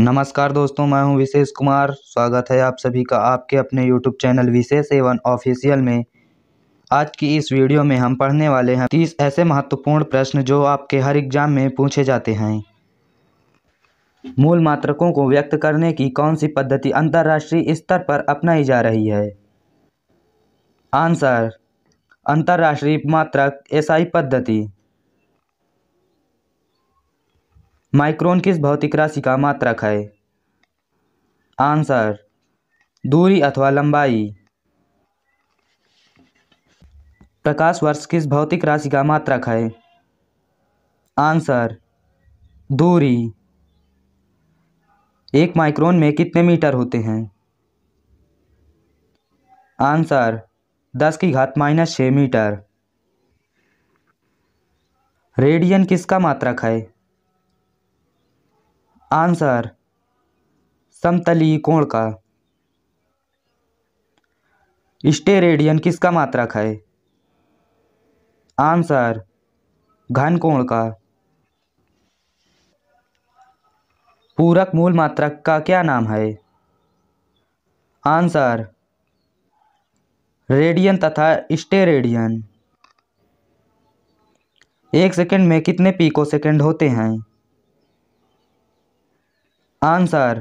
नमस्कार दोस्तों मैं हूं विशेष कुमार स्वागत है आप सभी का आपके अपने यूट्यूब चैनल विशेष एवं ऑफिशियल में आज की इस वीडियो में हम पढ़ने वाले हैं तीस ऐसे महत्वपूर्ण प्रश्न जो आपके हर एग्जाम में पूछे जाते हैं मूल मात्रकों को व्यक्त करने की कौन सी पद्धति अंतर्राष्ट्रीय स्तर पर अपनाई जा रही है आंसर अंतर्राष्ट्रीय मात्रक एसआई पद्धति माइक्रोन किस भौतिक राशि का मात्रक है आंसर दूरी अथवा लंबाई प्रकाश वर्ष किस भौतिक राशि का मात्रक है आंसर दूरी एक माइक्रोन में कितने मीटर होते हैं आंसर दस की घात माइनस छः मीटर रेडियन किसका मात्रक है आंसर समतली कोण का स्टेरेडियन किसका मात्रक है आंसर घन कोण का पूरक मूल मात्रक का क्या नाम है आंसर रेडियन तथा स्टेरेडियन एक सेकंड में कितने पीको सेकंड होते हैं आंसर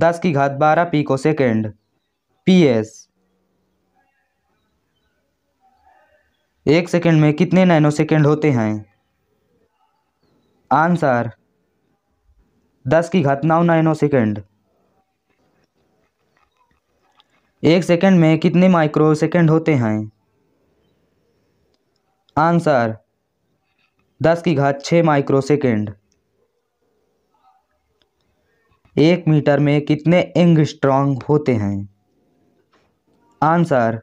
दस की घात बारह pico second P S एक सेकेंड में कितने नैनो सेकेंड होते हैं आंसर दस की घात नौ नैनो सेकेंड एक सेकेंड में कितने माइक्रो सेकेंड होते हैं आंसर दस की घात छः माइक्रो सेकेंड एक मीटर में कितने एंगस्ट्रॉन्ग होते हैं आंसर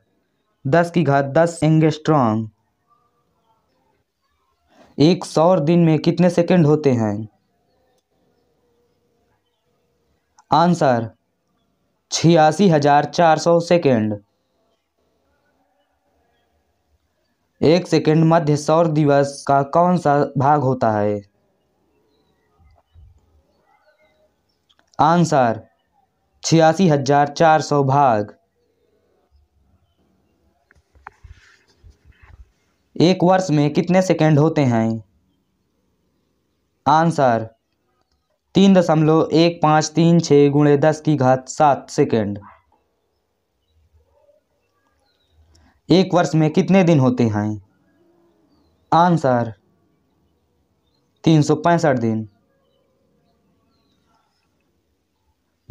दस की घात दस स्ट्रांग एक सौर दिन में कितने सेकंड होते हैं आंसर छियासी हजार चार सौ सेकेंड एक सेकेंड मध्य सौर दिवस का कौन सा भाग होता है आंसर छियासी हजार चार सौ भाग एक वर्ष में कितने सेकंड होते हैं आंसर तीन दशमलव एक पाँच तीन छः गुणे दस की घात सात सेकेंड एक वर्ष में कितने दिन होते हैं आंसर तीन सौ पैंसठ दिन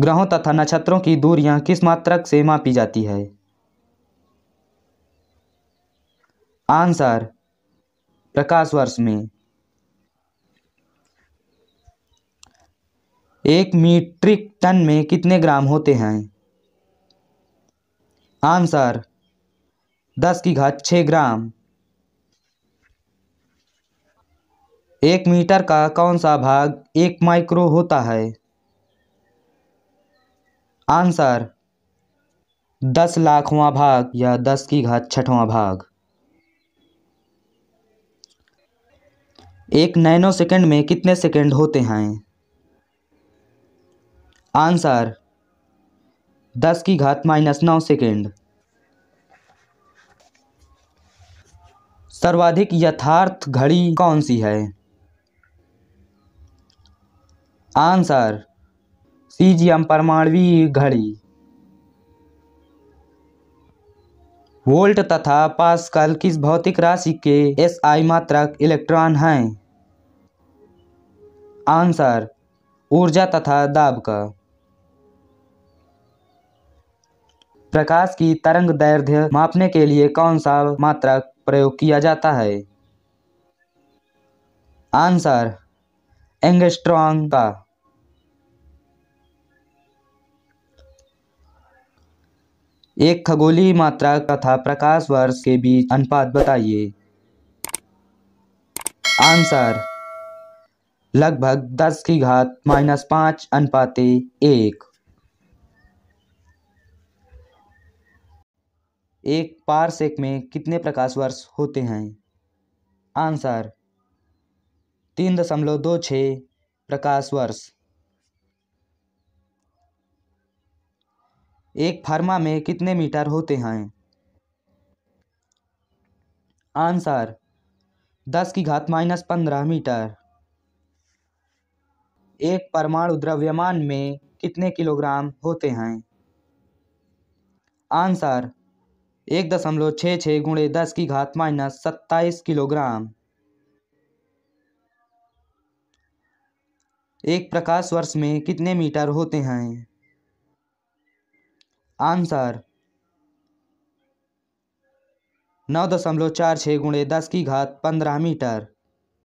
ग्रहों तथा नक्षत्रों की दूरियां किस मात्रक से मापी जाती है आंसर प्रकाश वर्ष में एक मीट्रिक टन में कितने ग्राम होते हैं आंसर दस की घात छ ग्राम एक मीटर का कौन सा भाग एक माइक्रो होता है आंसर दस लाखवा भाग या दस की घात छठवां भाग एक नैनो सेकंड में कितने सेकंड होते हैं आंसर दस की घात माइनस नौ सेकेंड सर्वाधिक यथार्थ घड़ी कौन सी है आंसर सीजियम परमाणवी घड़ी वोल्ट तथा पास्कल किस भौतिक राशि के एस आई मात्रक इलेक्ट्रॉन हैं आंसर ऊर्जा तथा दाब का प्रकाश की तरंग दैर्घ्य मापने के लिए कौन सा मात्रक प्रयोग किया जाता है आंसर एंगस्ट्रॉन्ग का एक खगोलीय मात्रा तथा प्रकाश वर्ष के बीच अनुपात बताइए आंसर लगभग 10 की घात माइनस पांच अनुपाते एक एक पारसेक में कितने प्रकाश वर्ष होते हैं आंसर तीन दशमलव दो छः प्रकाश वर्ष एक फार्मा में कितने मीटर होते हैं आंसर दस की घात माइनस पंद्रह मीटर एक परमाणु द्रव्यमान में कितने किलोग्राम होते हैं आंसर एक दशमलव छः छः गुणे दस की घात माइनस सत्ताईस किलोग्राम एक प्रकाश वर्ष में कितने मीटर होते हैं आंसर नौ दशमलव चार छः गुणे दस की घात पंद्रह मीटर